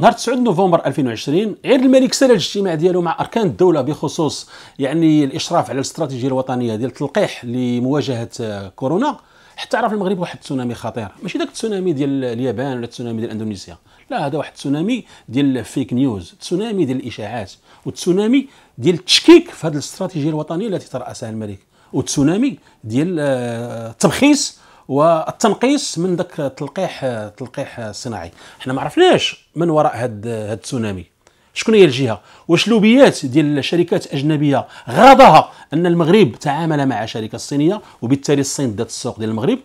نهار 9 نوفمبر 2020 عيد الملك سال الاجتماع ديالو مع اركان الدوله بخصوص يعني الاشراف على الاستراتيجيه الوطنيه ديال التلقيح لمواجهه كورونا حتى عرف المغرب واحد التسونامي خطير ماشي داك التسونامي ديال اليابان ولا التسونامي ديال اندونيسيا لا هذا واحد التسونامي ديال الفيك نيوز تسونامي ديال الاشاعات وتسونامي ديال التشكيك في هذه الاستراتيجيه الوطنيه التي تراسها الملك وتسونامي ديال التبخيس آه، والتنقيص من ذاك التلقيح التلقيح الصناعي حنا ما عرفناش من وراء هاد التسونامي شكون هي الجهه واش لوبيات ديال شركات اجنبيه غرضها ان المغرب تعامل مع شركه صينيه وبالتالي الصين دات السوق ديال المغرب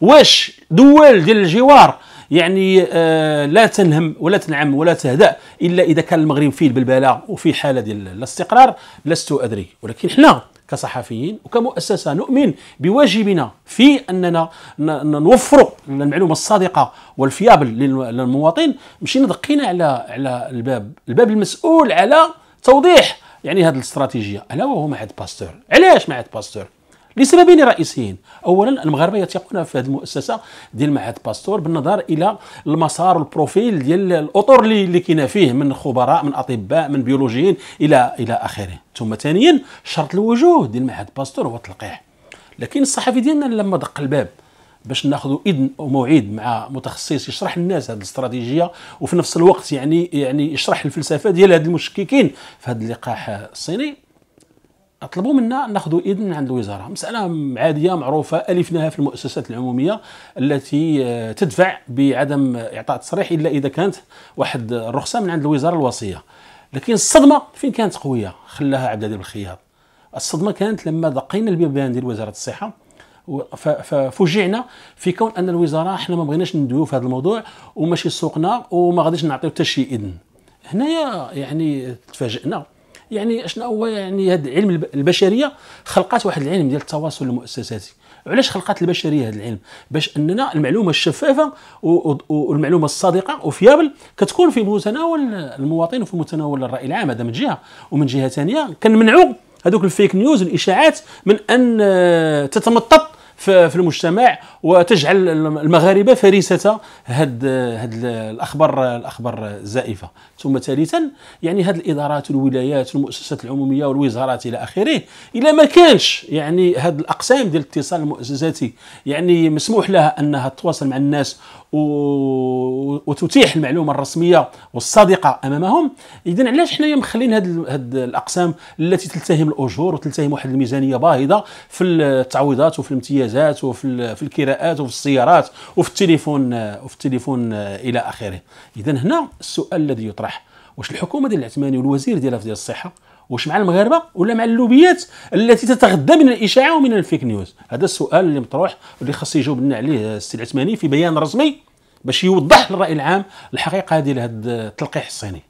واش دول ديال الجوار يعني آه، لا تنهم ولا تنعم ولا تهدا الا اذا كان المغرب فيه البلبله وفيه حاله ديال الاستقرار لست ادري ولكن حنا كصحفيين وكمؤسسة نؤمن بواجبنا في أننا نوفر المعلومة الصادقة والفيابل للمواطن مشينا دقينا على على الباب الباب المسؤول على توضيح يعني هذه الاستراتيجية ألا وهو معهد باستور علاش معهد باستور لسببين رئيسيين اولا المغاربه يثقون في هذه المؤسسه ديال معهد باستور بالنظر الى المسار والبروفيل ديال الاطر اللي كاينه فيه من خبراء من اطباء من بيولوجيين الى الى اخره ثم ثانيا شرط الوجوه ديال معهد باستور هو التلقيح لكن الصحفي ديالنا لما دق الباب باش ناخذ اذن وموعد مع متخصص يشرح للناس هذه الاستراتيجيه وفي نفس الوقت يعني يعني يشرح الفلسفه ديال هاد المشككين في هذا اللقاح الصيني طلبوا منا ناخذوا اذن من عند الوزاره مساله عاديه معروفه الفناها في المؤسسات العموميه التي آه، تدفع بعدم اعطاء تصريح الا اذا كانت واحد الرخصه من عند الوزاره الوصيه لكن الصدمه فين كانت قويه خلاها عبد العزيز بالخياط الصدمه كانت لما دقينا البيبان ديال وزاره الصحه ففوجئنا في كون ان الوزاره حنا ما بغيناش ندويو في هذا الموضوع وماشي سوقنا وما غاديش نعطيو حتى شي اذن هنايا يعني تفاجئنا يعني شنو هو يعني هذا علم البشريه خلقات واحد العلم ديال التواصل المؤسساتي علاش خلقات البشريه هذا العلم باش اننا المعلومه الشفافه والمعلومه الصادقه وفيابل كتكون في متناول المواطن وفي متناول الراي العام هذا من جهه ومن جهه ثانيه كنمنعوا هذوك الفيك نيوز الاشاعات من ان تتمطط في المجتمع وتجعل المغاربه فريسه هاد هاد الاخبار الاخبار الزائفه ثم ثالثا يعني هاد الادارات والولايات والمؤسسات العموميه والوزارات الى اخره الا ما كانش يعني هاد الاقسام ديال الاتصال المؤسساتي يعني مسموح لها انها تتواصل مع الناس وتتيح المعلومه الرسميه والصادقه امامهم اذا علاش حنايا مخلين هاد, هاد الاقسام التي تلتهم الاجور وتلتهم واحد الميزانيه باهظه في التعويضات وفي الامتيازات وفي في الكراءات وفي السيارات وفي التليفون وفي التليفون الى اخره اذا هنا السؤال الذي يطرح واش الحكومه ديال العثماني والوزير ديالها في ديال الصحه واش مع المغاربه ولا مع اللوبيات التي تتغذى من الاشاعه ومن الفيك نيوز هذا السؤال اللي مطروح واللي خاص يجاوب لنا عليه السي العثماني في بيان رسمي باش يوضح للراي العام الحقيقه ديال لهذا التلقيح الصيني